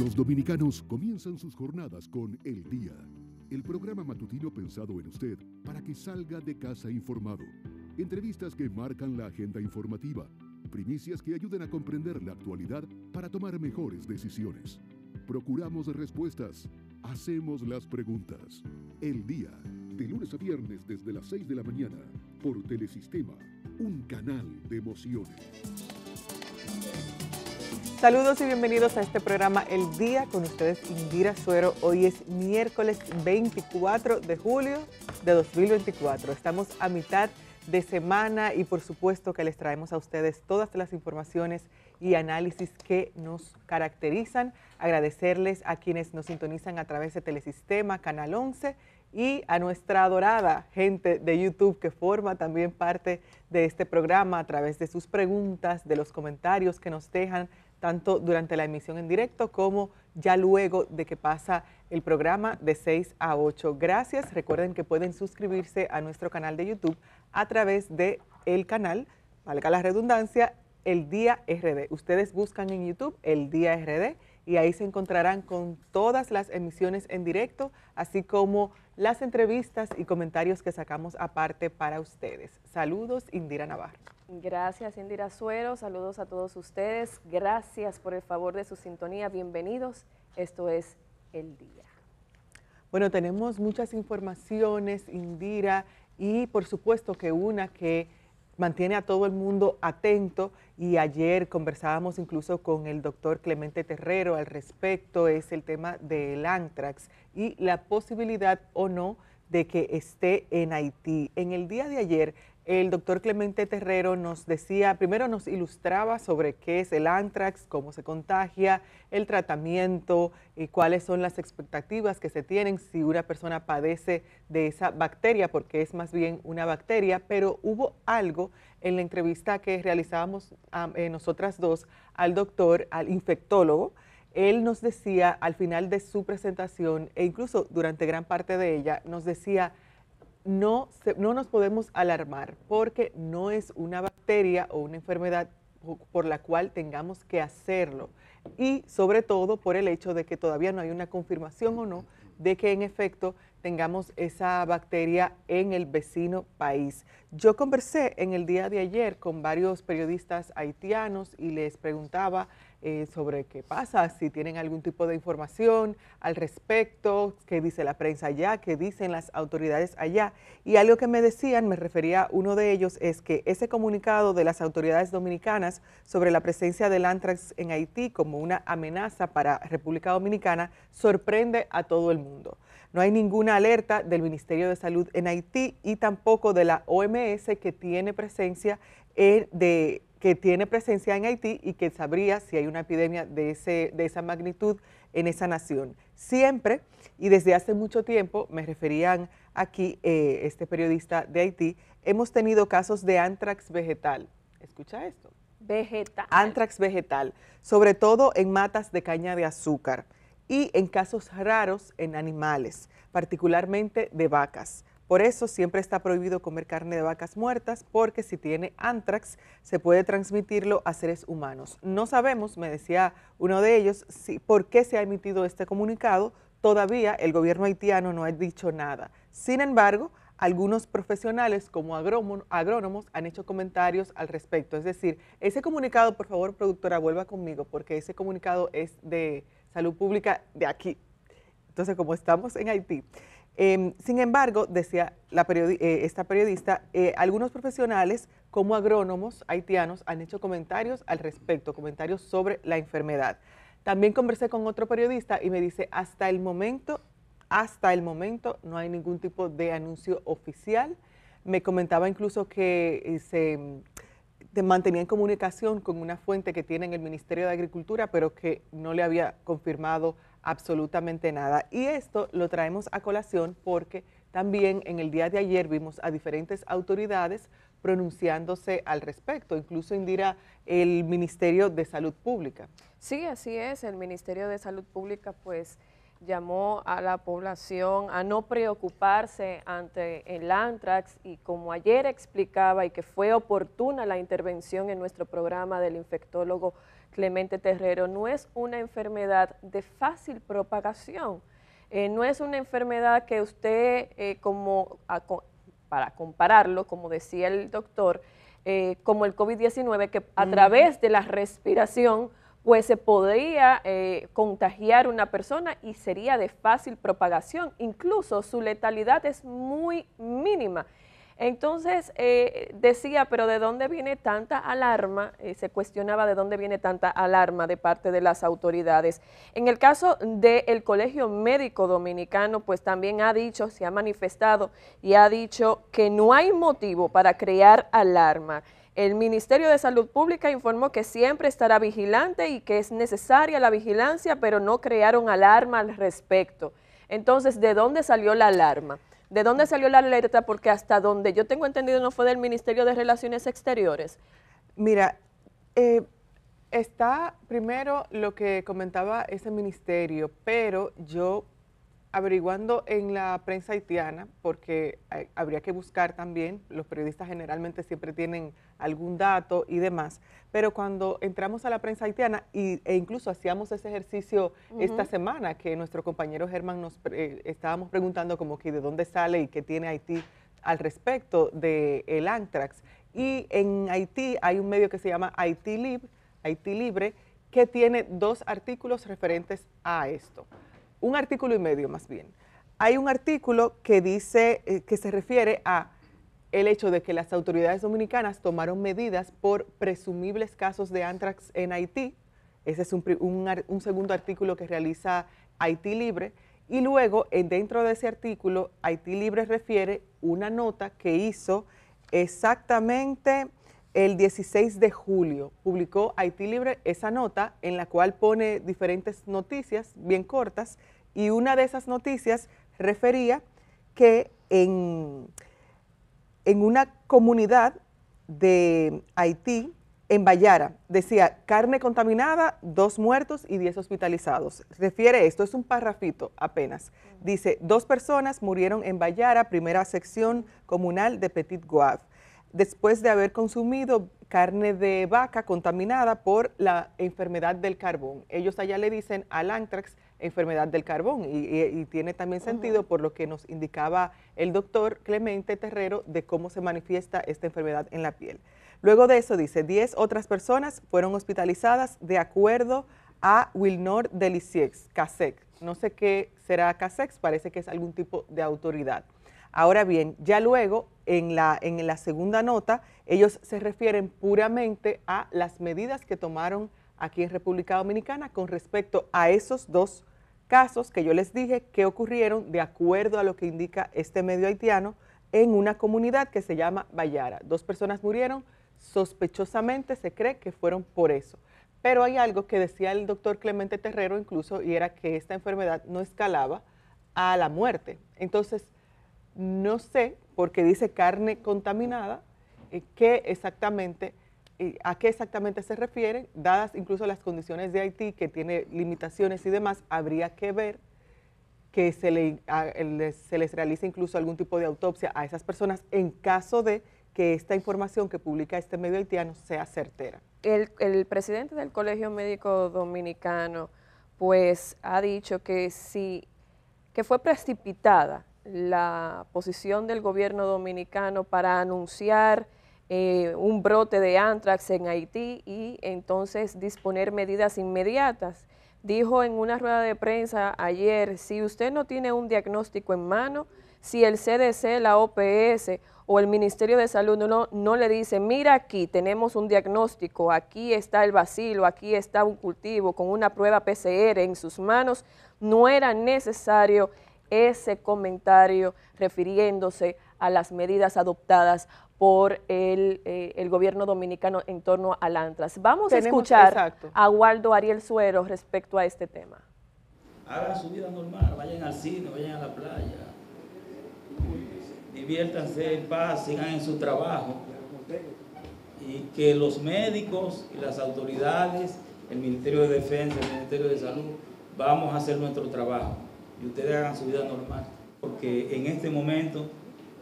Los dominicanos comienzan sus jornadas con El Día, el programa matutino pensado en usted para que salga de casa informado. Entrevistas que marcan la agenda informativa, primicias que ayuden a comprender la actualidad para tomar mejores decisiones. Procuramos respuestas, hacemos las preguntas. El Día, de lunes a viernes desde las 6 de la mañana, por Telesistema, un canal de emociones. Saludos y bienvenidos a este programa El Día con ustedes, Indira Suero. Hoy es miércoles 24 de julio de 2024. Estamos a mitad de semana y por supuesto que les traemos a ustedes todas las informaciones y análisis que nos caracterizan. Agradecerles a quienes nos sintonizan a través de Telesistema, Canal 11 y a nuestra adorada gente de YouTube que forma también parte de este programa a través de sus preguntas, de los comentarios que nos dejan tanto durante la emisión en directo como ya luego de que pasa el programa de 6 a 8. Gracias. Recuerden que pueden suscribirse a nuestro canal de YouTube a través de el canal, valga la redundancia, El Día RD. Ustedes buscan en YouTube El Día RD y ahí se encontrarán con todas las emisiones en directo, así como las entrevistas y comentarios que sacamos aparte para ustedes. Saludos, Indira Navarro. Gracias, Indira Suero. Saludos a todos ustedes. Gracias por el favor de su sintonía. Bienvenidos. Esto es El Día. Bueno, tenemos muchas informaciones, Indira, y por supuesto que una que mantiene a todo el mundo atento y ayer conversábamos incluso con el doctor Clemente Terrero al respecto, es el tema del antrax y la posibilidad o no de que esté en Haití. En el día de ayer el doctor Clemente Terrero nos decía, primero nos ilustraba sobre qué es el antrax, cómo se contagia, el tratamiento y cuáles son las expectativas que se tienen si una persona padece de esa bacteria, porque es más bien una bacteria, pero hubo algo en la entrevista que realizábamos eh, nosotras dos al doctor, al infectólogo, él nos decía al final de su presentación e incluso durante gran parte de ella, nos decía, no, no nos podemos alarmar porque no es una bacteria o una enfermedad por la cual tengamos que hacerlo y sobre todo por el hecho de que todavía no hay una confirmación o no de que en efecto tengamos esa bacteria en el vecino país. Yo conversé en el día de ayer con varios periodistas haitianos y les preguntaba eh, sobre qué pasa, si tienen algún tipo de información al respecto, qué dice la prensa allá, qué dicen las autoridades allá. Y algo que me decían, me refería uno de ellos, es que ese comunicado de las autoridades dominicanas sobre la presencia del antrax en Haití como una amenaza para República Dominicana sorprende a todo el mundo. No hay ninguna alerta del Ministerio de Salud en Haití y tampoco de la OMS que tiene presencia en, que tiene presencia en Haití y que sabría si hay una epidemia de, ese, de esa magnitud en esa nación. Siempre y desde hace mucho tiempo, me referían aquí eh, este periodista de Haití, hemos tenido casos de antrax vegetal. Escucha esto. Vegetal. Antrax vegetal, sobre todo en matas de caña de azúcar y en casos raros en animales, particularmente de vacas. Por eso siempre está prohibido comer carne de vacas muertas porque si tiene antrax se puede transmitirlo a seres humanos. No sabemos, me decía uno de ellos, por qué se ha emitido este comunicado. Todavía el gobierno haitiano no ha dicho nada. Sin embargo, algunos profesionales como agrónomos han hecho comentarios al respecto. Es decir, ese comunicado, por favor, productora, vuelva conmigo porque ese comunicado es de, salud pública de aquí. Entonces, como estamos en Haití. Em, sin embargo, decía eh, esta periodista, eh, algunos profesionales como agrónomos haitianos han hecho comentarios al respecto, comentarios sobre la enfermedad. También conversé con otro periodista y me dice, hasta el momento, hasta el momento no hay ningún tipo de anuncio oficial. Me comentaba incluso que eh, se de mantenía en comunicación con una fuente que tiene en el Ministerio de Agricultura, pero que no le había confirmado absolutamente nada. Y esto lo traemos a colación porque también en el día de ayer vimos a diferentes autoridades pronunciándose al respecto, incluso Indira, el Ministerio de Salud Pública. Sí, así es, el Ministerio de Salud Pública pues llamó a la población a no preocuparse ante el antrax y como ayer explicaba y que fue oportuna la intervención en nuestro programa del infectólogo Clemente Terrero, no es una enfermedad de fácil propagación, eh, no es una enfermedad que usted, eh, como para compararlo, como decía el doctor, eh, como el COVID-19, que a través de la respiración pues se podría eh, contagiar una persona y sería de fácil propagación. Incluso su letalidad es muy mínima. Entonces eh, decía, pero ¿de dónde viene tanta alarma? Eh, se cuestionaba de dónde viene tanta alarma de parte de las autoridades. En el caso del Colegio Médico Dominicano, pues también ha dicho, se ha manifestado y ha dicho que no hay motivo para crear alarma. El Ministerio de Salud Pública informó que siempre estará vigilante y que es necesaria la vigilancia, pero no crearon alarma al respecto. Entonces, ¿de dónde salió la alarma? ¿De dónde salió la alerta? Porque hasta donde yo tengo entendido no fue del Ministerio de Relaciones Exteriores. Mira, eh, está primero lo que comentaba ese ministerio, pero yo averiguando en la prensa haitiana, porque habría que buscar también, los periodistas generalmente siempre tienen algún dato y demás. Pero cuando entramos a la prensa haitiana y, e incluso hacíamos ese ejercicio esta semana que nuestro compañero Germán nos eh, estábamos preguntando como que de dónde sale y qué tiene Haití al respecto del el antrax. Y en Haití hay un medio que se llama Haití, Libre, que tiene dos artículos referentes a esto. Un artículo y medio más bien. Hay un artículo que dice, eh, que se refiere a el hecho de que las autoridades dominicanas tomaron medidas por presumibles casos de antrax en Haití. Ese es un, segundo artículo que realiza Haití Libre. Y luego, dentro de ese artículo, Haití Libre refiere una nota que hizo exactamente el 16 de julio. Publicó Haití Libre esa nota en la cual pone diferentes noticias bien cortas y una de esas noticias refería que en en una comunidad de Haití, en Bayara, decía carne contaminada, dos muertos y diez hospitalizados. Refiere esto, es un parrafito apenas. Dice, dos personas murieron en Bayara, primera sección comunal de Petit Guave, después de haber consumido carne de vaca contaminada por la enfermedad del carbón. Ellos allá le dicen al antrax, enfermedad del carbón. Y, tiene también sentido por lo que nos indicaba el doctor Clemente Terrero de cómo se manifiesta esta enfermedad en la piel. Luego de eso dice, 10 otras personas fueron hospitalizadas de acuerdo a Wilnor Delisiex, CASEX. No sé qué será CASEX, parece que es algún tipo de autoridad. Ahora bien, ya luego, en la, en la segunda nota, ellos se refieren puramente a las medidas que tomaron aquí en República Dominicana con respecto a esos dos casos que yo les dije que ocurrieron de acuerdo a lo que indica este medio haitiano en una comunidad que se llama Bayara. Dos personas murieron, sospechosamente se cree que fueron por eso. Pero hay algo que decía el doctor Clemente Terrero incluso y era que esta enfermedad no escalaba a la muerte. Entonces, no sé, porque dice carne contaminada, eh, qué exactamente a qué exactamente se refieren, dadas incluso las condiciones de Haití, que tiene limitaciones y demás, habría que ver que se, le, les realice incluso algún tipo de autopsia a esas personas en caso de que esta información que publica este medio haitiano sea certera. El, presidente del Colegio Médico Dominicano pues ha dicho que si que fue precipitada la posición del gobierno dominicano para anunciar eh, un brote de antrax en Haití y entonces disponer medidas inmediatas. Dijo en una rueda de prensa ayer, si usted no tiene un diagnóstico en mano, si el CDC, la OPS o el Ministerio de Salud no, no le dice, mira aquí tenemos un diagnóstico, aquí está el vacilo, aquí está un cultivo con una prueba PCR en sus manos, no era necesario ese comentario refiriéndose a las medidas adoptadas por eh, el, gobierno dominicano en torno al Antras. Vamos a escuchar a Waldo Ariel Suero respecto a este tema. Hagan su vida normal, vayan al cine, vayan a la playa, diviértanse en paz, sigan en su trabajo. Y que los médicos y las autoridades, el Ministerio de Defensa, el Ministerio de Salud, vamos a hacer nuestro trabajo. Y ustedes hagan su vida normal. Porque en este momento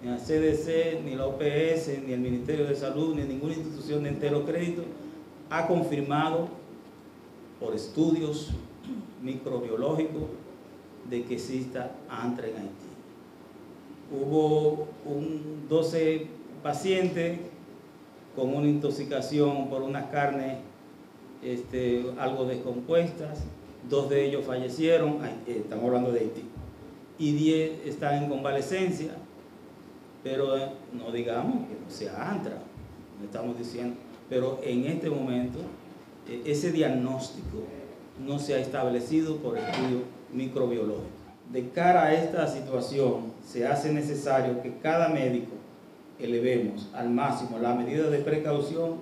ni la CDC, ni la OPS, ni el Ministerio de Salud, ni ninguna institución de entero crédito ha confirmado por estudios microbiológicos de que exista antra en Haití. Hubo un 12 pacientes con una intoxicación por unas carnes este, algo descompuestas, dos de ellos fallecieron, eh, estamos hablando de Haití, y 10 están en convalecencia pero eh, no digamos que no sea ANTRA, estamos diciendo, pero en este momento e, ese diagnóstico no se ha establecido por estudio microbiológico. De cara a esta situación, se hace necesario que cada médico elevemos al máximo la medida de precaución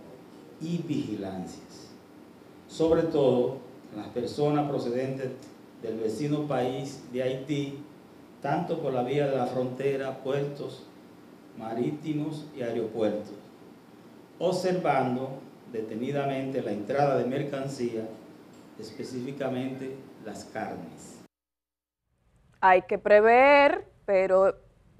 y vigilancias, sobre todo las personas procedentes del vecino país de Haití, tanto por la vía de la frontera, puestos, marítimos y aeropuertos, observando detenidamente la entrada de mercancía, específicamente las carnes. Hay que prever, pero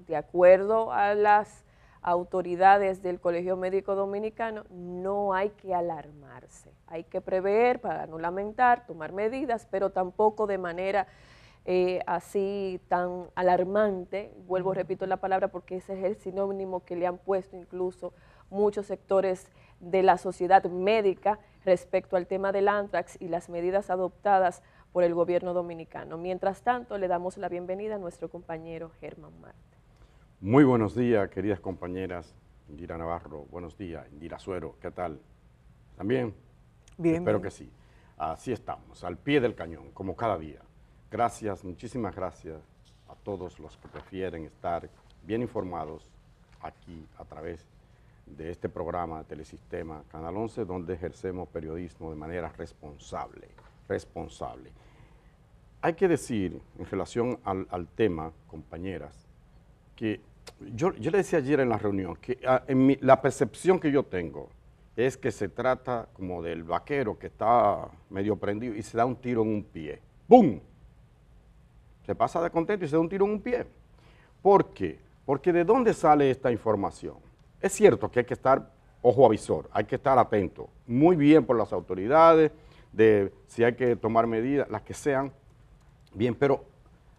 de acuerdo a las autoridades del Colegio Médico Dominicano, no hay que alarmarse. Hay que prever para no lamentar, tomar medidas, pero tampoco de manera eh, así tan alarmante, vuelvo, repito la palabra porque ese es el sinónimo que le han puesto incluso muchos sectores de la sociedad médica respecto al tema del antrax y las medidas adoptadas por el gobierno dominicano. Mientras tanto, le damos la bienvenida a nuestro compañero Germán Marte. Muy buenos días, queridas compañeras. Indira Navarro, buenos días. Indira Suero, ¿qué tal? ¿También? Bien. Espero que sí. Así estamos, al pie del cañón, como cada día. Gracias, muchísimas gracias a todos los que prefieren estar bien informados aquí a través de este programa de Telesistema Canal 11, donde ejercemos periodismo de manera responsable, responsable. Hay que decir, en relación al, tema, compañeras, que yo, yo, le decía ayer en la reunión que ah, la percepción que yo tengo es que se trata como del vaquero que está medio prendido y se da un tiro en un pie. ¡Bum! se pasa de contento y se da un tiro en un pie. ¿Por qué? Porque ¿de dónde sale esta información? Es cierto que hay que estar ojo avisor, hay que estar atento, muy bien por las autoridades, de si hay que tomar medidas, las que sean, bien, pero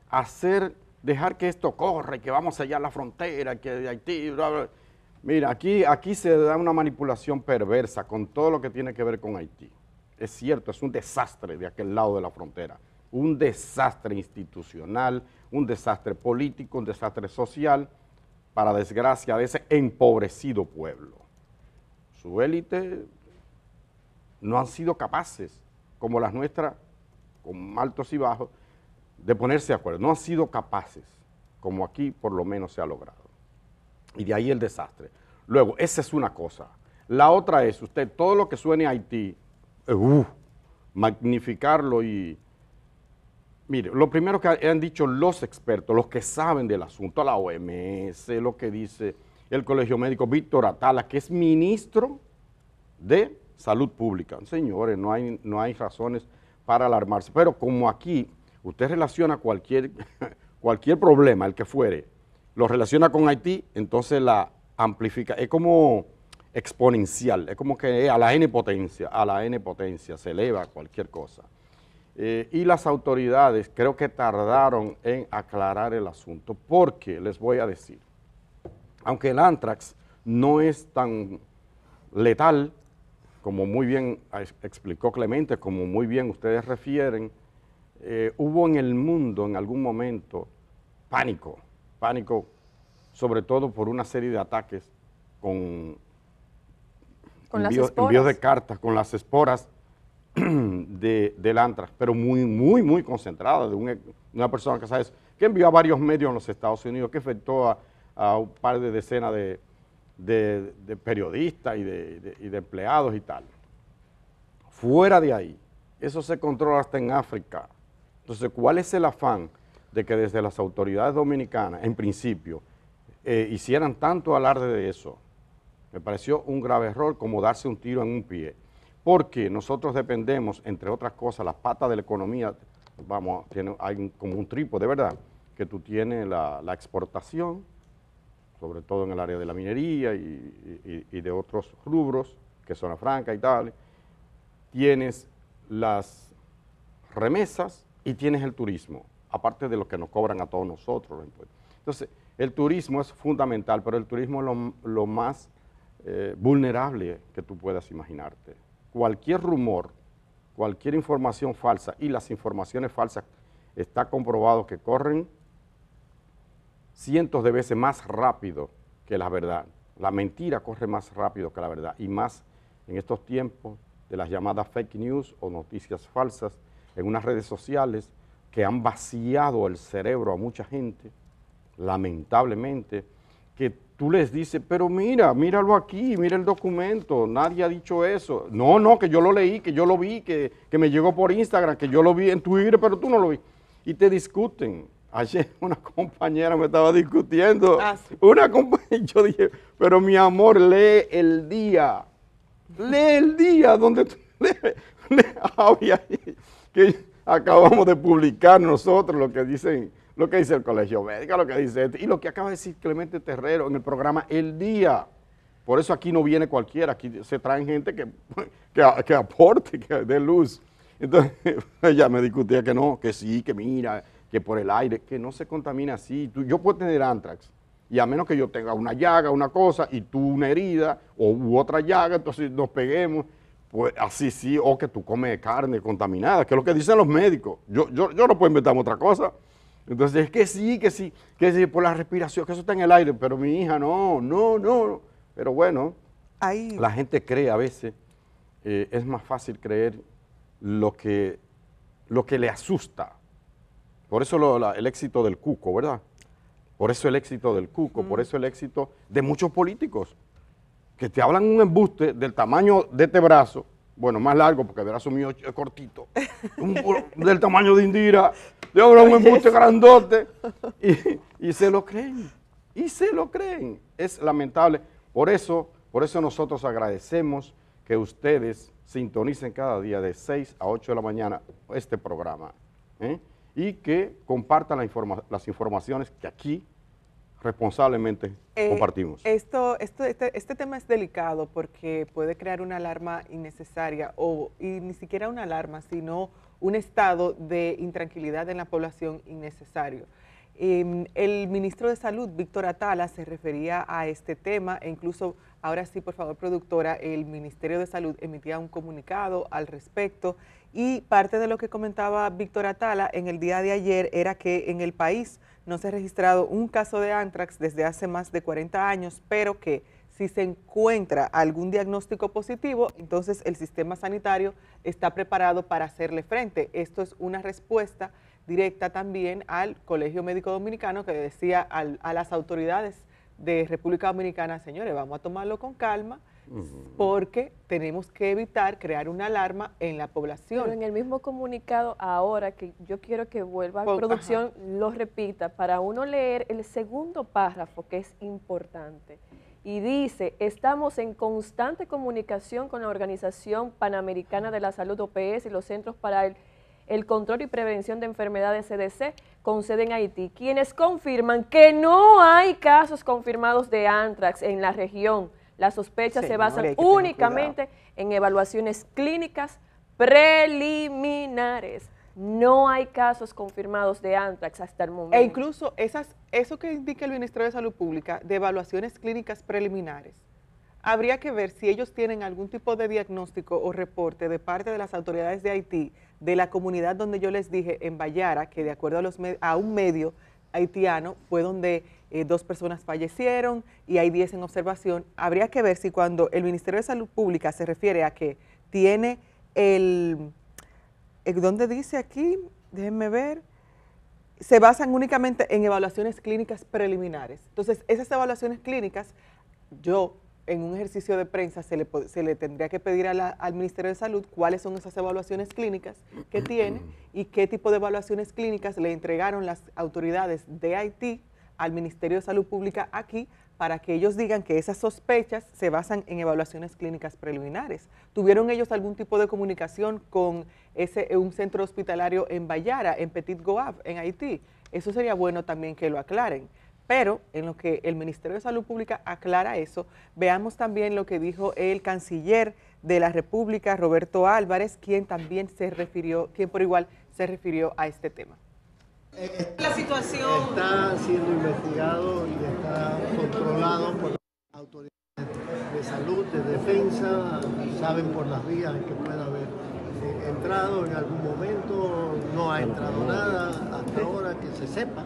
hacer, dejar que esto corre, que vamos allá a la frontera, que de Haití, Mira, aquí, aquí se da una manipulación perversa con todo lo que tiene que ver con Haití. Es cierto, es un desastre de aquel lado de la frontera un desastre institucional, un desastre político, un desastre social, para desgracia de ese empobrecido pueblo. Su élite no han sido capaces, como las nuestras, con altos y bajos, de ponerse de acuerdo. No han sido capaces, como aquí por lo menos se ha logrado. Y de ahí el desastre. Luego, esa es una cosa. La otra es, usted, todo lo que suene a Haití, uh, magnificarlo y Mire, lo primero que han dicho los expertos, los que saben del asunto, la OMS, lo que dice el Colegio Médico Víctor Atala, que es ministro de Salud Pública. Señores, no hay, no hay razones para alarmarse. Pero como aquí usted relaciona cualquier, cualquier problema, el que fuere, lo relaciona con Haití, entonces la amplifica. Es como exponencial, es como que a la n potencia, a la n potencia se eleva cualquier cosa. Eh, y las autoridades creo que tardaron en aclarar el asunto, porque les voy a decir, aunque el antrax no es tan letal, como muy bien explicó Clemente, como muy bien ustedes refieren, eh, hubo en el mundo en algún momento pánico, pánico sobre todo por una serie de ataques con, ¿Con envíos de cartas, con las esporas de, Lantra, pero muy, muy, muy concentrada, de e, una persona que sabes, que envió a varios medios en los Estados Unidos, que afectó a, un par de decenas de, periodistas y, de, empleados y tal. Fuera de ahí, eso se controla hasta en África. Entonces, ¿cuál es el afán de que desde las autoridades dominicanas, en principio, eh, hicieran tanto alarde de eso? Me pareció un grave error como darse un tiro en un pie porque nosotros dependemos, entre otras cosas, las patas de la economía, vamos, tiene, hay como un tripo, de verdad, que tú tienes la, exportación, sobre todo en el área de la minería y, de otros rubros, que la franca y tal, tienes las remesas y tienes el turismo, aparte de lo que nos cobran a todos nosotros. Pues. Entonces, el turismo es fundamental, pero el turismo es lo, más eh, vulnerable que tú puedas imaginarte cualquier rumor, cualquier información falsa, y las informaciones falsas está comprobado que corren cientos de veces más rápido que la verdad. La mentira corre más rápido que la verdad y más en estos tiempos de las llamadas fake news o noticias falsas en unas redes sociales que han vaciado el cerebro a mucha gente, lamentablemente, que tú les dices, pero mira, míralo aquí, mira el documento, nadie ha dicho eso. No, no, que yo lo leí, que yo lo vi, que, me llegó por Instagram, que yo lo vi en Twitter, pero tú no lo vi. Y te discuten. Ayer una compañera me estaba discutiendo. Ah, una compañera, yo dije, pero mi amor, lee el día. Lee el día donde tú que acabamos de publicar nosotros lo que dicen lo que dice el Colegio Médico, lo que dice este, y lo que acaba de decir Clemente Terrero en el programa El Día. Por eso aquí no viene cualquiera, aquí se traen gente que, aporte, que dé luz. Entonces ella me discutía que no, que sí, que mira, que por el aire, que no se contamina así. Tú, yo puedo tener antrax, y a menos que yo tenga una llaga, una cosa, y tú una herida, o otra llaga, entonces nos peguemos, pues así sí, o que tú comes carne contaminada, que es lo que dicen los médicos. Yo, yo no puedo inventarme otra cosa. Entonces, que sí, que sí, que sí, por la respiración, que eso está en el aire, pero mi hija, no, no, no. Pero bueno, la gente cree a veces, eh, es más fácil creer lo que, lo que le asusta. Por eso el éxito del cuco, ¿verdad? Por eso el éxito del cuco, por mm. eso el éxito de muchos políticos, que te hablan un embuste del tamaño de este brazo, bueno, más largo, porque verás un mío cortito, del tamaño de Indira, de un embuste grandote, y, se lo creen, y se lo creen. Es lamentable. Por eso, por eso nosotros agradecemos que ustedes sintonicen cada día de 6 a 8 de la mañana este programa ¿eh? y que compartan las informaciones que aquí responsablemente eh, compartimos. Esto, esto este, este, tema es delicado porque puede crear una alarma innecesaria o y ni siquiera una alarma, sino un estado de intranquilidad en la población innecesario. Em, el ministro de Salud, Víctor Atala, se refería a este tema e incluso, ahora sí, por favor, productora, el Ministerio de Salud emitía un comunicado al respecto y parte de lo que comentaba Víctor Atala en el día de ayer era que en el país no se ha registrado un caso de antrax desde hace más de 40 años, pero que si se encuentra algún diagnóstico positivo, entonces el sistema sanitario está preparado para hacerle frente. Esto es una respuesta directa también al Colegio Médico Dominicano que decía a las autoridades de República Dominicana, señores, vamos a tomarlo con calma porque tenemos que evitar crear una alarma en la población. Pero en el mismo comunicado ahora, que yo quiero que vuelva a producción, lo repita, para uno leer el segundo párrafo que es importante y dice, estamos en constante comunicación con la Organización Panamericana de la Salud, OPS, y los Centros para el el Control y Prevención de Enfermedades CDC con en Haití, quienes confirman que no hay casos confirmados de antrax en la región. Las sospechas se basan únicamente en evaluaciones clínicas preliminares. No hay casos confirmados de antrax hasta el e momento. E incluso eso que indica el Ministerio de Salud Pública de evaluaciones clínicas preliminares habría que ver si ellos tienen algún tipo de diagnóstico o reporte de parte de las autoridades de Haití, de la comunidad donde yo les dije, en Bayara, que de acuerdo a, los, a un medio haitiano fue donde eh, dos personas fallecieron y hay 10 en observación. Habría que ver si cuando el Ministerio de Salud Pública se refiere a que tiene el, el eh, ¿dónde dice aquí? Déjenme ver. Se basan únicamente en evaluaciones clínicas preliminares. Entonces, esas evaluaciones clínicas, yo en un ejercicio de prensa se le, tendría que pedir al Ministerio de Salud cuáles son esas evaluaciones clínicas que tiene y qué tipo de evaluaciones clínicas le entregaron las autoridades de Haití al Ministerio de Salud Pública aquí para que ellos digan que esas sospechas se basan en evaluaciones clínicas preliminares. ¿Tuvieron ellos algún tipo de comunicación con ese, eh, un centro hospitalario en Bayara, en Petit Goave, en Haití? Eso sería bueno también que lo aclaren. Pero en lo que el Ministerio de Salud Pública aclara eso, veamos también lo que dijo el canciller de la República, Roberto Álvarez, quien también se refirió, quien por igual se refirió a este tema. Eh, la situación está siendo investigado y está controlado por las autoridades de salud, de defensa, saben por las vías que puede haber eh, entrado en algún momento, no ha entrado nada hasta ahora que se sepa.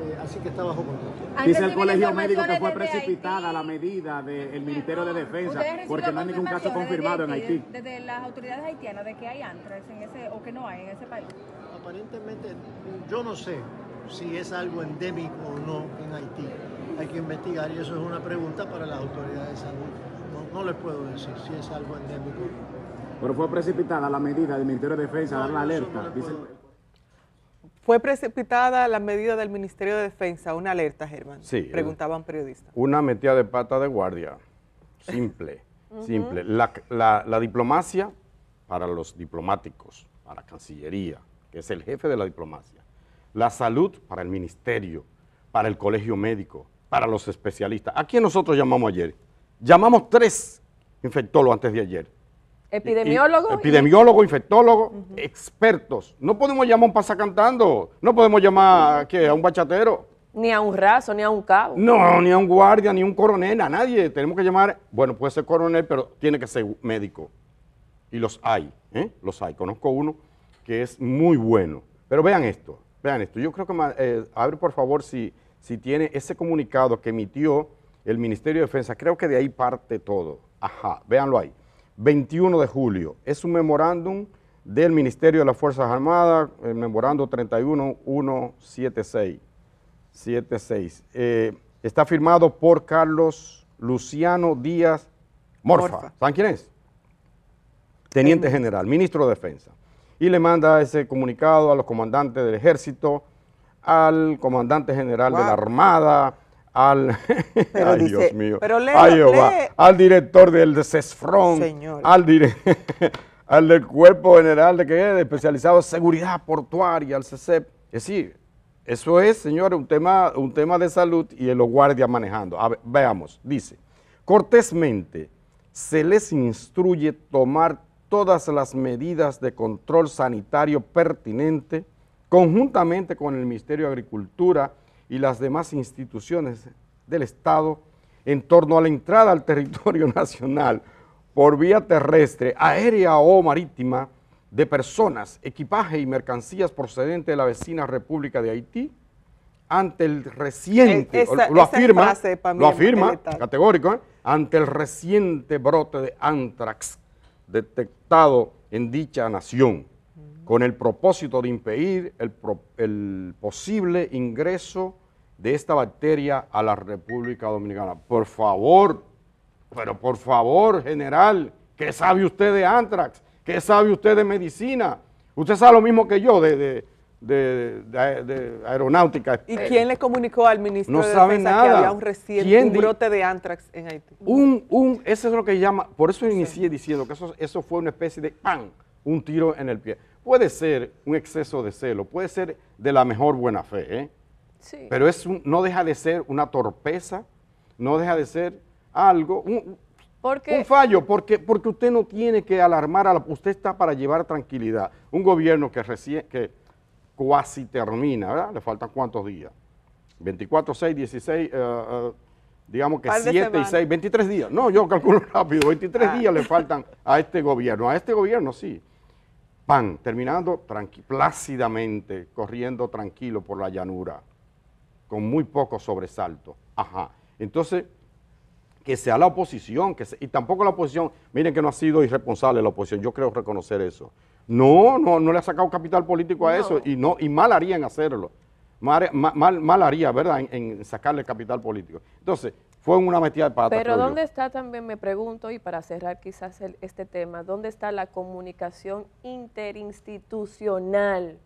Eh, así que está bajo control. Dice el colegio médico que fue precipitada la medida del Ministerio de Defensa porque no hay ningún caso confirmado en Haití. Desde las autoridades haitianas de que hay antes en ese, o que no hay en ese país. Aparentemente, yo no sé si es algo endémico o no en Haití. Hay que investigar y eso es una pregunta para las autoridades de salud. No, les puedo decir si es algo endémico. Pero fue precipitada la medida del Ministerio de Defensa, dar la alerta. ¿Fue precipitada la medida del Ministerio de Defensa, una alerta, Germán? Sí. un periodista. Una metida de pata de guardia, simple, simple. la, diplomacia para los diplomáticos, para la Cancillería, que es el jefe de la diplomacia. La salud para el Ministerio, para el Colegio Médico, para los especialistas. ¿A quién nosotros llamamos ayer? Llamamos tres infectólogos antes de ayer. Epidemiólogo. epidemiólogo, infectólogo, expertos. No podemos llamar a un pasacantando, no podemos llamar a un bachatero. Ni a un raso, ni a un cabo. No, ni a un guardia, ni a un coronel, a nadie. Tenemos que llamar, bueno, puede ser coronel, pero tiene que ser médico. Y los hay, ¿eh? los hay. Conozco uno que es muy bueno. Pero vean esto, vean esto. Yo creo que, eh, abre por favor si, si tiene ese comunicado que emitió el Ministerio de Defensa. Creo que de ahí parte todo. Ajá, véanlo ahí. 21 de julio. Es un memorándum del Ministerio de las Fuerzas Armadas, el memorando 31176. Eh, está firmado por Carlos Luciano Díaz Morfa. ¿Saben quién es? Teniente General, Ministro de Defensa. Y le manda ese comunicado a los comandantes del Ejército, al Comandante General de la Armada, al, Dios mío, al director del CESFRON, al, al del Cuerpo General de que es especializado en seguridad portuaria, al CESEP, Es decir, eso es, señor, un tema, un tema de salud y los guardia manejando. veamos, dice, cortésmente se les instruye tomar todas las medidas de control sanitario pertinente conjuntamente con el Ministerio de Agricultura, y las demás instituciones del Estado en torno a la entrada al territorio nacional por vía terrestre, aérea o marítima de personas, equipaje y mercancías procedentes de la vecina República de Haití, ante el reciente, eh, lo, categórico, ¿eh? ante el reciente brote de antrax detectado en dicha nación con el propósito de impedir el, posible ingreso de esta bacteria a la República Dominicana. Por favor, pero por favor, general, ¿qué sabe usted de antrax? ¿Qué sabe usted de medicina? Usted sabe lo mismo que yo de, de, aeronáutica. ¿Y quién le comunicó al ministro de Defensa que había un reciente brote de antrax en Haití? Un, un, eso es lo que llama, por eso inicié diciendo que eso, eso fue una especie de pan, un tiro en el pie Puede ser un exceso de celo, puede ser de la mejor buena fe, ¿eh? sí. pero es no deja de ser una torpeza, no deja de ser algo, un, un fallo, porque, porque usted no tiene que alarmar, a la, usted está para llevar tranquilidad. Un gobierno que recién, que cuasi termina, ¿verdad? Le faltan cuántos días, 24, 6, 16, digamos que 7 y 6, 23 días. No, yo calculo rápido, 23 ah. días le faltan a este gobierno, a este gobierno sí pan, terminando plácidamente, corriendo tranquilo por la llanura, con muy poco sobresalto. Ajá. Entonces, que sea la oposición, que y tampoco la oposición, miren que no ha sido irresponsable la oposición, yo creo reconocer eso. No, no, no le ha sacado capital político a eso, y no, y mal haría en hacerlo. Mal, haría, ¿verdad?, en, en sacarle capital político. Entonces, fue una metida de pata. Pero ¿dónde está también, me pregunto, y para cerrar quizás este tema, ¿dónde está la comunicación interinstitucional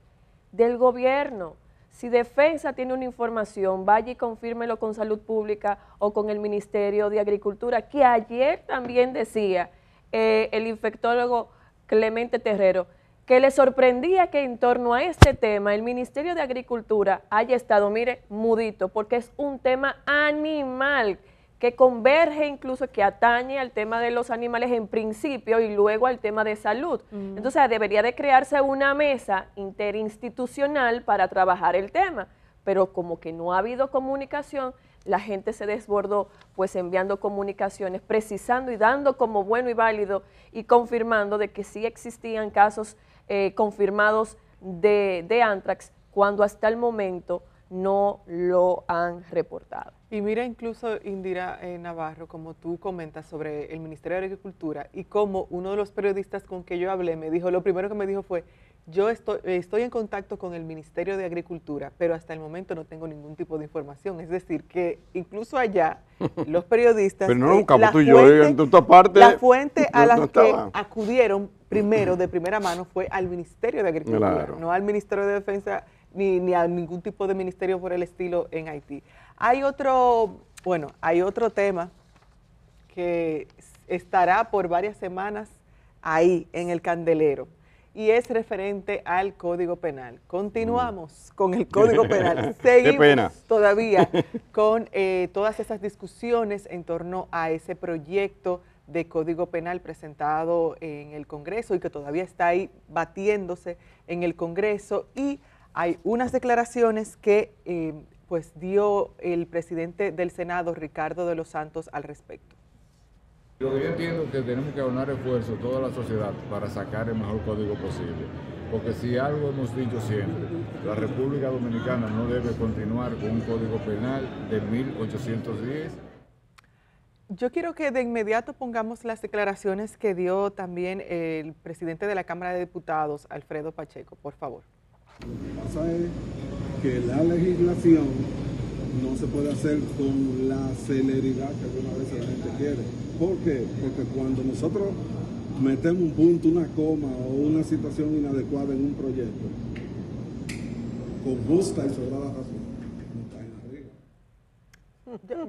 del gobierno? Si Defensa tiene una información, vaya y confírmelo con Salud Pública o con el Ministerio de Agricultura, que ayer también decía eh, el infectólogo Clemente Terrero, que le sorprendía que en torno a este tema el Ministerio de Agricultura haya estado, mire, mudito, porque es un tema animal que converge incluso, que atañe al tema de los animales en principio y luego al tema de salud. Entonces debería de crearse una mesa interinstitucional para trabajar el tema, pero como que no ha habido comunicación, la gente se desbordó pues enviando comunicaciones, precisando y dando como bueno y válido y confirmando de que sí existían casos eh, confirmados de, de anthrax, cuando hasta el momento no lo han reportado. Y mira incluso Indira eh, Navarro, como tú comentas sobre el Ministerio de Agricultura y como uno de los periodistas con que yo hablé me dijo, lo primero que me dijo fue, yo estoy, estoy en contacto con el Ministerio de Agricultura, pero hasta el momento no tengo ningún tipo de información. Es decir, que incluso allá los periodistas... pero no tú y yo, en parte... La fuente a la que acudieron primero, de primera mano, fue al Ministerio de Agricultura, no al Ministerio de Defensa ni, ni a ningún tipo de ministerio por el estilo en Haití. Hay otro, bueno, hay otro tema que estará por varias semanas ahí en el candelero y es referente al Código Penal. Continuamos mm. con el Código Penal. Seguimos todavía con eh, todas esas discusiones en torno a ese proyecto de Código Penal presentado en el Congreso y que todavía está ahí batiéndose en el Congreso y hay unas declaraciones que eh, pues dio el presidente del Senado, Ricardo de los Santos, al respecto. Lo que yo entiendo que tenemos que aunar a toda la sociedad para sacar el mejor código posible. Porque si algo hemos dicho siempre, la República Dominicana no debe continuar con un código penal de 1810. Yo quiero que de inmediato pongamos las declaraciones que dio también el presidente de la Cámara de Diputados, Alfredo Pacheco, por favor que la legislación no se puede hacer con la celeridad que alguna vez la gente quiere. ¿Por qué? Porque cuando nosotros metemos un punto, una coma o una situación inadecuada en un proyecto, con justa y sobrada razón,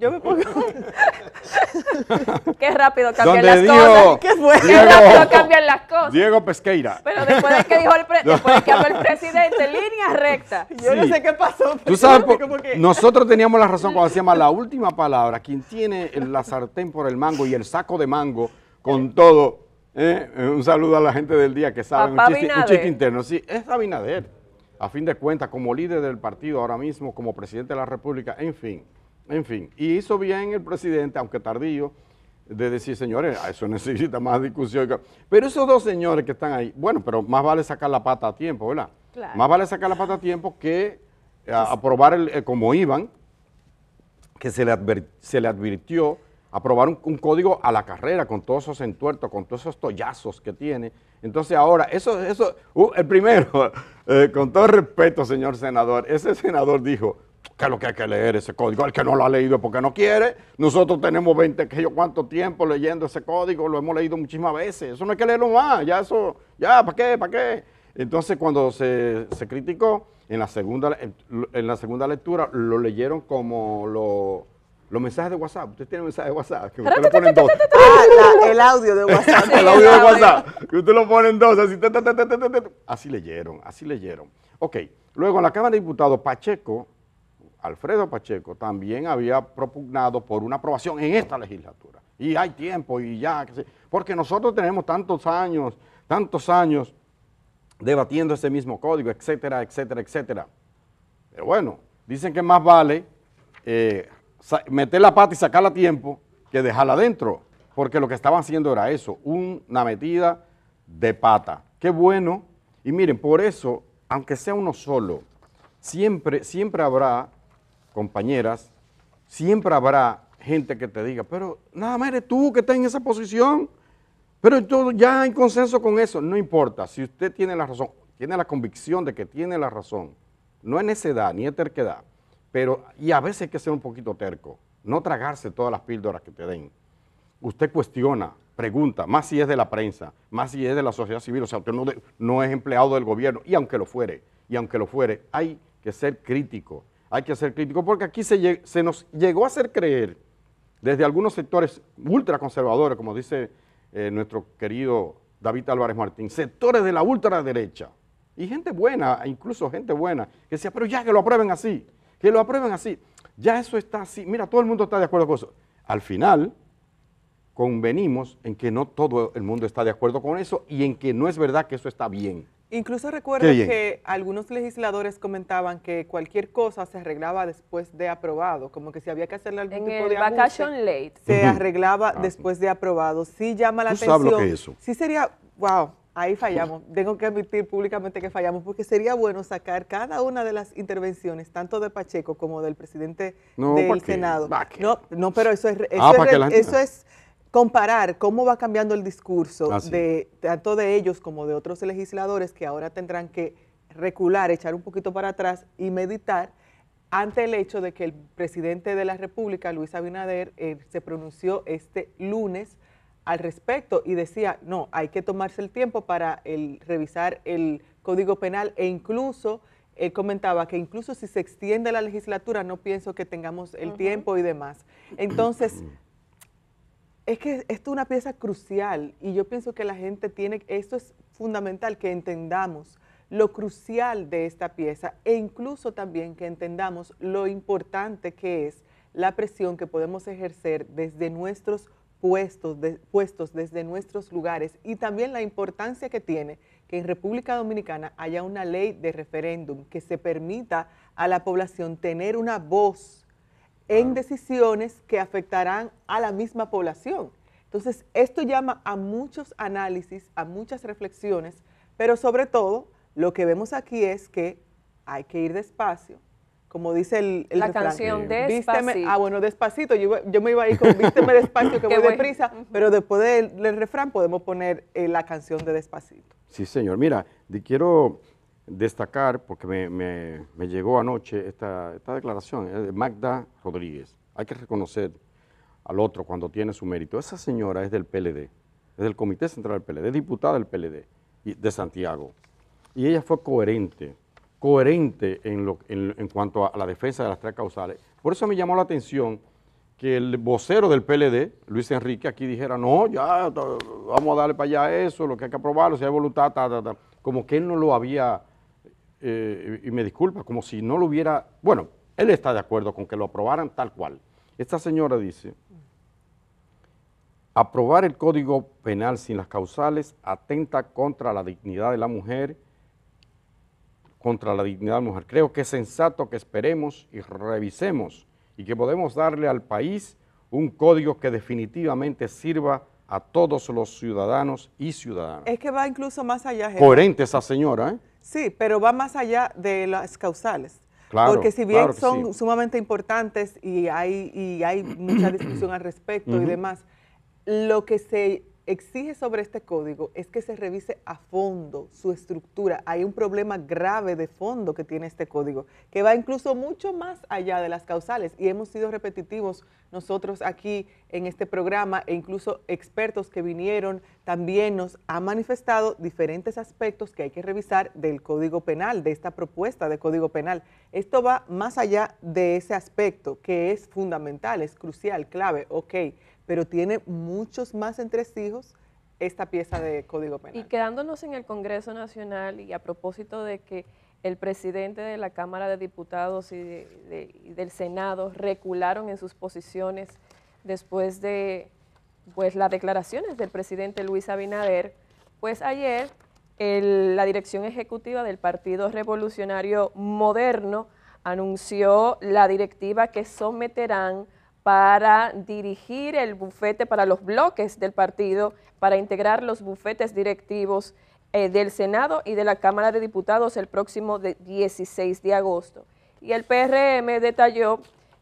arriba. Qué rápido cambian las cosas. ¿Qué, Diego, rápido las cosas. Diego Pesqueira. Pero después de que dijo el, habló el presidente, línea recta. Yo no sé qué pasó. nosotros teníamos la razón cuando decíamos la última palabra. Quien tiene la sartén por el mango y el saco de mango con todo. ¿eh? Eh, un saludo a la gente del día que sabe, un chiste, interno. Sí, es Abinader, a fin de cuentas, como líder del partido ahora mismo, como presidente de la República, en fin. En fin, y hizo bien el presidente, aunque tardío, de decir, señores, eso necesita más discusión. Pero esos dos señores que están ahí, bueno, pero más vale sacar la pata a tiempo, ¿verdad? Más vale sacar la pata a tiempo que eh, aprobar eh, como iban, que se le, se le advirtió aprobar un, código a la carrera con todos esos entuertos, con todos esos tollazos que tiene. Entonces ahora, eso, eso, uh, el primero, eh, con todo respeto, señor senador, ese senador dijo, que es lo que hay que leer ese código. El que no lo ha leído es porque no quiere. Nosotros tenemos 20, que yo cuánto tiempo leyendo ese código, lo hemos leído muchísimas veces. Eso no hay que leerlo más, ya eso, ya, ¿para qué? ¿Para qué? Entonces, cuando se, se criticó, en la, segunda, en la segunda lectura lo leyeron como los mensajes de WhatsApp. Usted tiene mensajes de WhatsApp. Que usted lo dos. el audio de WhatsApp. el audio de WhatsApp. Que usted lo pone en dos. Así, así leyeron, así leyeron. Ok. Luego, en la Cámara de Diputados, Pacheco Alfredo Pacheco también había propugnado por una aprobación en esta legislatura. Y hay tiempo y ya, porque nosotros tenemos tantos años, tantos años debatiendo ese mismo código, etcétera, etcétera, etcétera. Pero bueno, dicen que más vale eh, meter la pata y sacarla a tiempo que dejarla adentro, porque lo que estaban haciendo era eso, una metida de pata. Qué bueno. Y miren, por eso, aunque sea uno solo, siempre, siempre habrá compañeras, siempre habrá gente que te diga, pero nada más eres tú que estás en esa posición, pero ya hay consenso con eso, no importa, si usted tiene la razón, tiene la convicción de que tiene la razón, no es necedad ni es terquedad, pero y a veces hay que ser un poquito terco, no tragarse todas las píldoras que te den. Usted cuestiona, pregunta, más si es de la prensa, más si es de la sociedad civil, o sea, usted no, no es empleado del gobierno, y aunque lo fuere, y aunque lo fuere, hay que ser crítico, hay que ser crítico, porque aquí se, nos llegó a hacer creer desde algunos sectores ultraconservadores, como dice eh, nuestro querido David Álvarez Martín, sectores de la ultraderecha, y gente buena, incluso gente buena, que decía, pero ya que lo aprueben así, que lo aprueben así, ya eso está así, mira, todo el mundo está de acuerdo con eso. Al final, convenimos en que no todo el mundo está de acuerdo con eso y en que no es verdad que eso está bien. Incluso recuerdo que algunos legisladores comentaban que cualquier cosa se arreglaba después de aprobado, como que si había que hacerle algún en tipo de vacation se arreglaba ah, después de aprobado. Sí llama la atención. eso. Sí sería, wow, ahí fallamos. Tengo que admitir públicamente que fallamos, porque sería bueno sacar cada una de las intervenciones, tanto de Pacheco como del presidente del Senado. No, no, pero eso es, ah, eso es, eso es comparar cómo va cambiando el discurso ah, de tanto de ellos como de otros legisladores que ahora tendrán que recular, echar un poquito para atrás y meditar ante el hecho de que el presidente de la República, Luis Abinader, eh, se pronunció este lunes al respecto y decía, no, hay que tomarse el tiempo para el, revisar el Código Penal e incluso él eh, comentaba que incluso si se extiende la legislatura, no pienso que tengamos el tiempo y demás. Entonces, es que esto es una pieza crucial y yo pienso que la gente tiene, esto es fundamental, que entendamos lo crucial de esta pieza e incluso también que entendamos lo importante que es la presión que podemos ejercer desde nuestros puestos, puestos desde nuestros lugares y también la importancia que tiene que en República Dominicana haya una ley de referéndum que se permita a la población tener una voz en decisiones que afectarán a la misma población. Entonces, esto llama a muchos análisis, a muchas reflexiones, pero sobre todo lo que vemos aquí es que hay que ir despacio. Como dice el, el la canción de despacito. ah, bueno, despacito. Yo, me iba a ir con vísteme despacio, que voy, deprisa, pero después del, refrán podemos poner eh, la canción de despacito. Sí, señor. Mira, quiero destacar, porque me, llegó anoche esta, declaración, eh, de Magda Rodríguez. Hay que reconocer al otro cuando tiene su mérito. Esa señora es del PLD, es del Comité Central del PLD, es diputada del PLD de Santiago. Y ella fue coherente, coherente en, lo, en, en cuanto a la defensa de las tres causales. Por eso me llamó la atención que el vocero del PLD, Luis Enrique, aquí dijera, no, ya vamos a darle para allá eso, lo que hay que aprobarlo, si hay voluntad, ta, ta, ta. como que él no lo había eh, y me disculpa, como si no lo hubiera, bueno, él está de acuerdo con que lo aprobaran tal cual. Esta señora dice, aprobar el Código Penal sin las causales atenta contra la dignidad de la mujer, contra la dignidad de la mujer. Creo que es sensato que esperemos y revisemos y que podemos darle al país un código que definitivamente sirva a todos los ciudadanos y ciudadanas. Es que va incluso más allá. Coherente esa señora, ¿eh? Sí, pero va más allá de las causales. Porque si bien son sumamente importantes y hay, y hay mucha discusión al respecto y demás, lo que se exige sobre este código es que se revise a fondo su estructura. Hay un problema grave de fondo que tiene este código, que va incluso mucho más allá de las causales. Y hemos sido repetitivos nosotros aquí en este programa e incluso expertos que vinieron también nos han manifestado diferentes aspectos que hay que revisar del Código Penal, de esta propuesta de Código Penal. Esto va más allá de ese aspecto que es fundamental, es crucial, clave, ok pero tiene muchos más entresijos esta pieza de Código Penal. Y quedándonos en el Congreso Nacional y a propósito de que el presidente de la Cámara de Diputados y, del Senado recularon en sus posiciones después de pues, las declaraciones del presidente Luis Abinader, pues ayer la dirección ejecutiva del Partido Revolucionario Moderno anunció la directiva que someterán para dirigir el bufete para los bloques del partido, para integrar los bufetes directivos eh, del Senado y de la Cámara de Diputados el próximo de 16 de agosto. Y el PRM detalló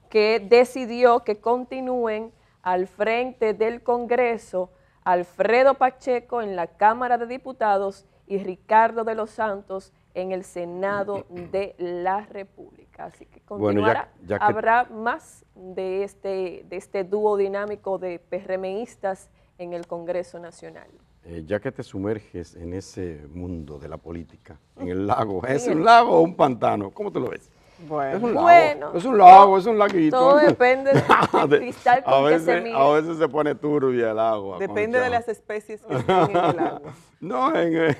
que decidió que continúen al frente del Congreso Alfredo Pacheco en la Cámara de Diputados y Ricardo de los Santos en el Senado de la República así que continuará, habrá más de este, de este dúo dinámico de PRMistas en el Congreso Nacional. Eh, ya que te sumerges en ese mundo de la política, en el lago, ¿es un lago o un pantano? ¿Cómo te lo ves? Bueno, es un lago, es un lago, es un laguito. Todo depende del cristal con a veces, que se mire. A veces se pone turbia el agua. Depende de las especies que estén en el lago. no, en,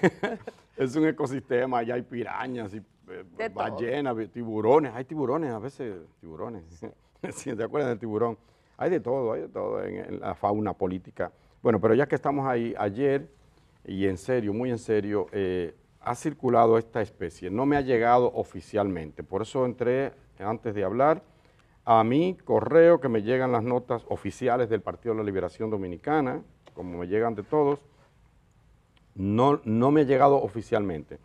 es un ecosistema, allá hay pirañas y eh, ballenas, tiburones, hay tiburones, a veces tiburones, ¿Sí, ¿te acuerdas del tiburón? Hay de todo, hay de todo en, la fauna política. Bueno, pero ya que estamos ahí, ayer, y en serio, muy en serio, eh, ha circulado esta especie, no me ha llegado oficialmente, por eso entré antes de hablar a mi correo que me llegan las notas oficiales del Partido de la Liberación Dominicana, como me llegan de todos, no, me ha llegado oficialmente,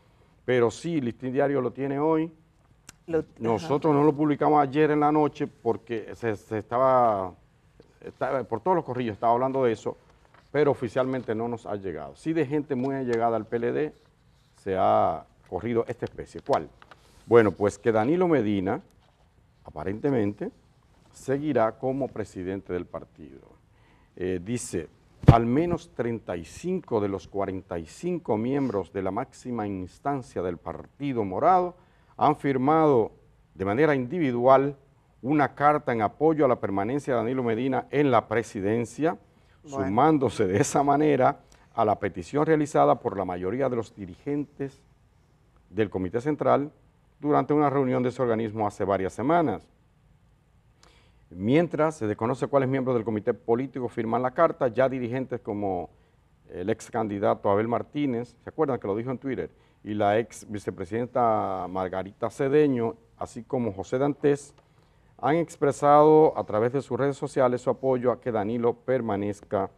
pero sí, Listín Diario lo tiene hoy. Nosotros no lo publicamos ayer en la noche porque se, estaba, por todos los corrillos estaba hablando de eso, pero oficialmente no nos ha llegado. Sí de gente muy allegada al PLD se ha corrido esta especie. ¿Cuál? Bueno, pues que Danilo Medina, aparentemente, seguirá como presidente del partido. Eh, dice, al menos 35 de los 45 miembros de la máxima instancia del Partido Morado han firmado de manera individual una carta en apoyo a la permanencia de Danilo Medina en la presidencia, sumándose de esa manera a la petición realizada por la mayoría de los dirigentes del Comité Central durante una reunión de ese organismo hace varias semanas. Mientras se desconoce cuáles miembros del comité político firman la carta, ya dirigentes como el ex candidato Abel Martínez, ¿se acuerdan que lo dijo en Twitter? Y la ex vicepresidenta Margarita Cedeño, así como José Dantes, han expresado a través de sus redes sociales su apoyo a que Danilo permanezca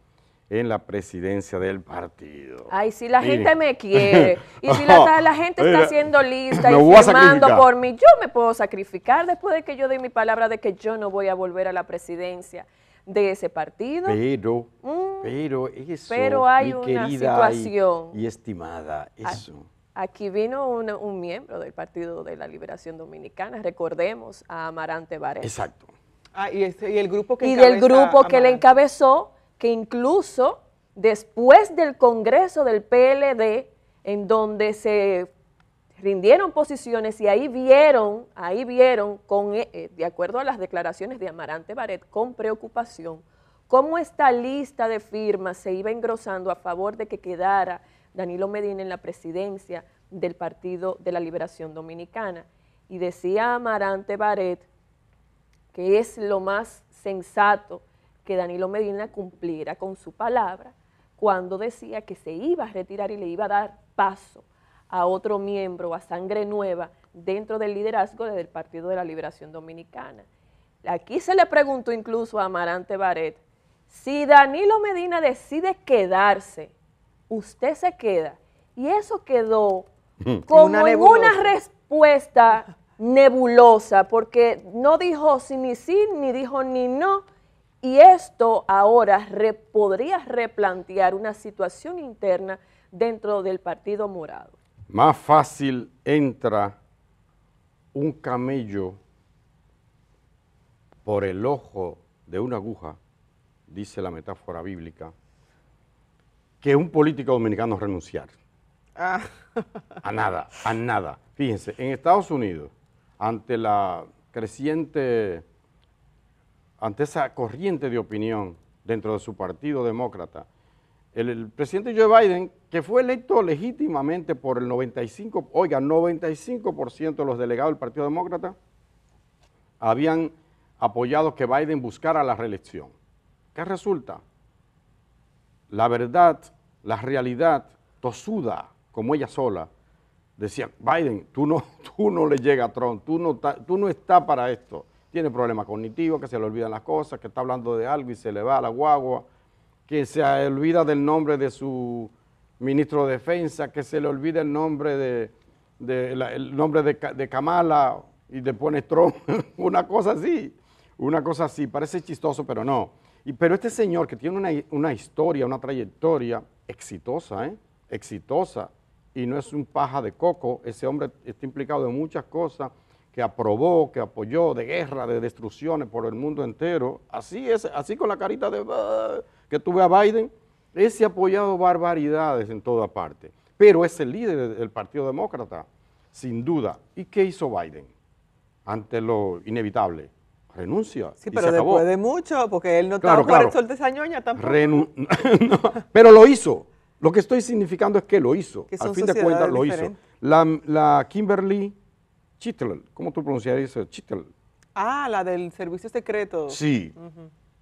en la presidencia del partido. Ay, si la gente me quiere y si la, gente está haciendo lista y firmando por mí, yo me puedo sacrificar después de que yo dé mi palabra de que yo no voy a volver a la presidencia de ese partido. Pero, mm. pero eso, pero hay una situación. Y, estimada, eso. Aquí vino un, miembro del Partido de la Liberación Dominicana, recordemos a Amarante Varela. Exacto. Ah, y, este, el grupo que Y del grupo que le encabezó que incluso después del Congreso del PLD, en donde se rindieron posiciones y ahí vieron, ahí vieron, eh, eh, de acuerdo a las declaraciones de Amarante Baret, con preocupación, cómo esta lista de firmas se iba engrosando a favor de que quedara Danilo Medina en la presidencia del Partido de la Liberación Dominicana. Y decía Amarante Baret que es lo más sensato que Danilo Medina cumpliera con su palabra cuando decía que se iba a retirar y le iba a dar paso a otro miembro, a sangre nueva, dentro del liderazgo del Partido de la Liberación Dominicana. Aquí se le preguntó incluso a Amarante Baret, si Danilo Medina decide quedarse, usted se queda. Y eso quedó mm. como una una respuesta nebulosa, porque no dijo sí ni sí, ni dijo ni no, y esto ahora podría replantear una situación interna dentro del Partido Morado. Más fácil entra un camello por el ojo de una aguja, dice la metáfora bíblica, que un político dominicano renunciar. Ah. A nada, a nada. Fíjense, en Estados Unidos, ante la creciente ante esa corriente de opinión dentro de su partido demócrata, el, presidente Joe Biden, que fue electo legítimamente por el 95, oiga, 95% de los delegados del Partido Demócrata habían apoyado que Biden buscara la reelección. ¿Qué resulta? La verdad, la realidad tosuda, como ella sola, decía, Biden, tú no, tú no le llegas a Trump, tú no, tú no estás para esto tiene problemas cognitivos, que se le olvidan las cosas, que está hablando de algo y se le va a la guagua, que se olvida del nombre de su ministro de defensa, que se le olvida el nombre de, el nombre de, Kamala y le pone Trump, una cosa así, una cosa así, parece chistoso, pero no. Y, pero este señor que tiene una, una historia, una trayectoria exitosa, ¿eh? exitosa, y no es un paja de coco, ese hombre está implicado en muchas cosas, que aprobó, que apoyó, de guerra, de destrucciones por el mundo entero, así es, así con la carita de ah", que tuve a Biden, ese ha apoyado barbaridades en toda parte, pero es el líder del Partido Demócrata, sin duda. ¿Y qué hizo Biden ante lo inevitable? Renuncia. Sí, pero después de mucho, porque él no claro, el sol de tampoco. pero lo hizo. Lo que estoy significando es que lo hizo. Al fin de cuentas, lo hizo. La, la Kimberly Chitler, ¿cómo tú pronunciarías eso? Chitl. Ah, la del servicio secreto. Sí.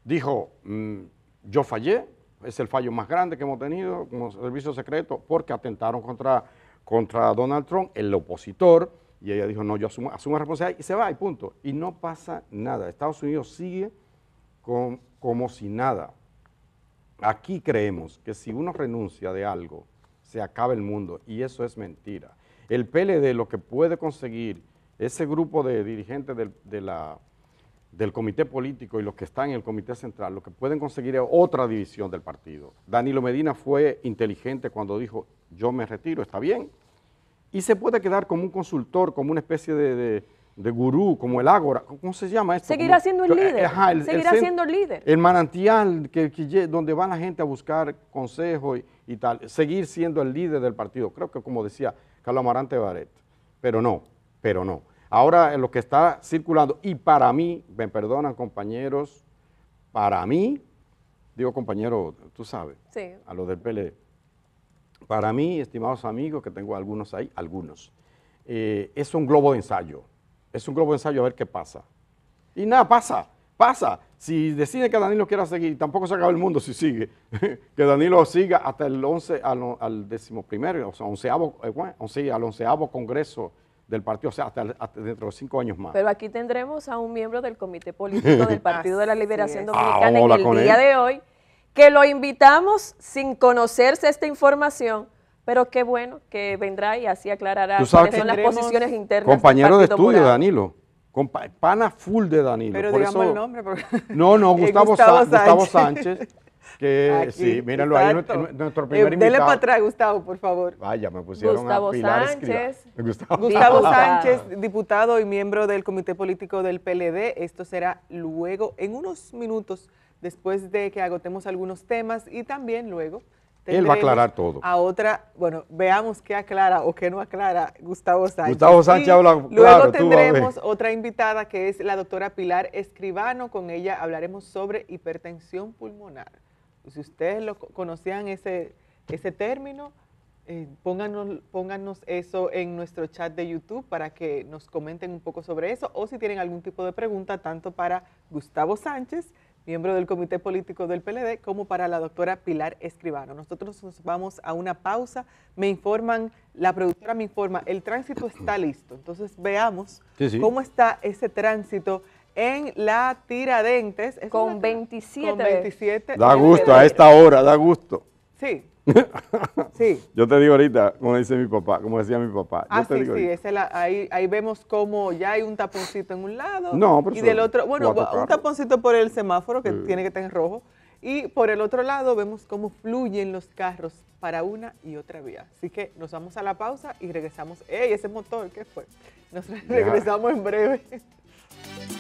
Dijo, mm, yo fallé, es el fallo más grande que hemos tenido como servicio secreto porque atentaron contra, contra Donald Trump, el opositor, y ella dijo, no, yo asumo, asumo responsabilidad y se va y punto. Y no pasa nada. Estados Unidos sigue con, como si nada. Aquí creemos que si uno renuncia de algo, se acaba el mundo y eso es mentira. El PLD lo que puede conseguir ese grupo de dirigentes del, del comité político y los que están en el comité central, lo que pueden conseguir es otra división del partido. Danilo Medina fue inteligente cuando dijo, yo me retiro, está bien. Y se puede quedar como un consultor, como una especie de, de gurú, como el ágora, ¿cómo se llama esto? Seguirá siendo el eh, líder. Seguirá siendo el líder. El manantial que, donde va la gente a buscar consejo y, tal. Seguir siendo el líder del partido. Creo que como decía Carlos Amarante Baret. Pero no, pero no. Ahora lo que está circulando, y para mí, me perdonan compañeros, para mí, digo compañero, tú sabes, a los del PLD, para mí, estimados amigos, que tengo algunos ahí, algunos, eh, es un globo de ensayo, es un globo de ensayo a ver qué pasa. Y nada pasa pasa. Si decide que Danilo quiera seguir, tampoco se acaba el mundo si sigue. que Danilo siga hasta el 11, al, al o sea, onceavo, eh, bueno, al onceavo congreso del partido, o sea, hasta, dentro de cinco años más. Pero aquí tendremos a un miembro del Comité Político del Partido de la Liberación Dominicana ah, en el día de hoy, que lo invitamos sin conocerse esta información, pero qué bueno que vendrá y así aclarará cuáles son las posiciones internas. Compañero de estudio, Danilo con pana full de Danilo. Pero digamos el nombre. Porque... No, no, Gustavo, Gustavo, Sánchez. sí, mírenlo ahí, nuestro primer eh, invitado. Dele para atrás, Gustavo, por favor. Vaya, me pusieron Gustavo a Pilar Sánchez, Gustavo. Gustavo Sánchez, diputado y miembro del Comité Político del PLD. Esto será luego, en unos minutos, después de que agotemos algunos temas y también luego él va a aclarar todo. A otra, bueno, veamos qué aclara o qué no aclara Gustavo Sánchez. Gustavo Sánchez Luego tendremos otra invitada que es la doctora Pilar Escribano. Con ella hablaremos sobre hipertensión pulmonar. Si ustedes lo conocían ese, ese término, eh, pónganos, pónganos eso en nuestro chat de YouTube para que nos comenten un poco sobre eso o si tienen algún tipo de pregunta, tanto para Gustavo Sánchez miembro del Comité Político del PLD, como para la doctora Pilar Escribano. Nosotros nos vamos a una pausa. Me informan, la productora me informa, el tránsito está listo. Entonces veamos cómo está ese tránsito en la Tiradentes. con, 27. con 27. Da gusto, a esta hora, da gusto. Sí, sí. Yo te digo ahorita, como dice mi papá, como decía mi papá. Ah, sí, sí, ahí, vemos como ya hay un taponcito en un lado no, y del otro, bueno, un taponcito por el semáforo que tiene que estar en rojo y por el otro lado vemos cómo fluyen los carros para una y otra vía. Así que nos vamos a la pausa y regresamos. ¡Ey, ese motor! ¿Qué fue? Nos regresamos en breve.